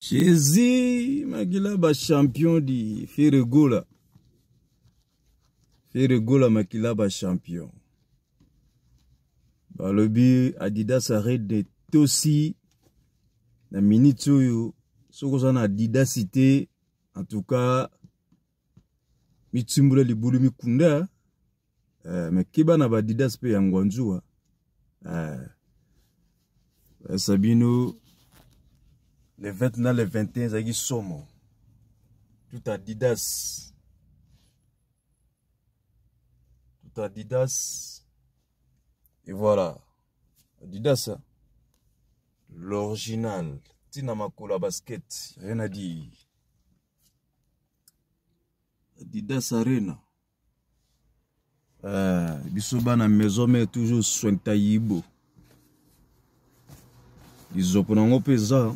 jésus makila bachampion di feregola feregola makila bachampion balobi adidas arede tosi na miniti oyo soki oza na adidasi te antuka mitimbula libulu mikunda uh, me keba na baadidas mpe yango anzuwa uh, eh, basa eh, bino le 20 na le 21 ezalaki somo tout adidas tout adidas et voilà adidas l'original ntina makolo ya basket rien à dire adidas arena euh, biso bana maison me toujours sointa yibo lizopo nango mpe eza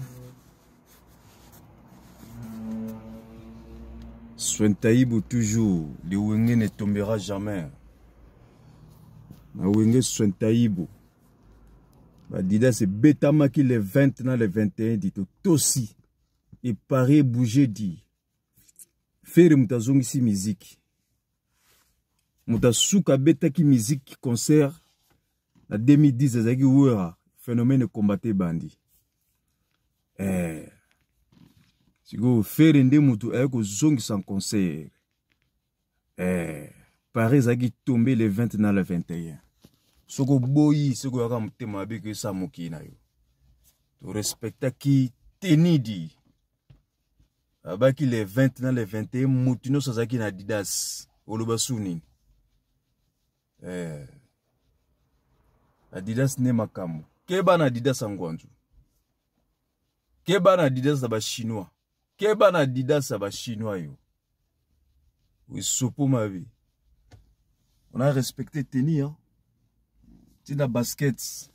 Sointaïbo toujours, le Wenge ne tombera jamais. Na Wenge Sointaïbo. Badida c'est Betama qui les 20 dans les 21 dit aussi. Et pareil bouger dit. Faire mutazongi si musique. Mutasuka betaki musique concert. Na 2010 ezaki wera phénomène combatté bandit. sikoyo fere nde moto ayaki kozongisa concert eh, paris ezalaki tombe le 20 na le 21 soki oboyi soki oyaka motema mabe koyesa mokili na yo torespectaki tenidi abaki le 20 na le 21 motu nyonso azalaki na adidas oloba su nini eh, adidas nde makambo keba na adidas ya ngwanzu keba na adidas na bachinois keba na didance ya chinois yo vie. On ona respecte tenir hein. ntina basket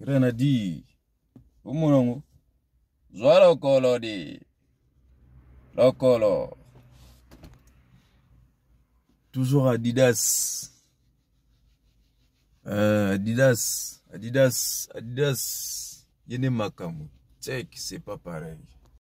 rien à dire omona mon zwa lokolo di lokolo toujours adidas euh, adidas adidas adidas Yene makamu. Tchèque, tek c'est pas pareil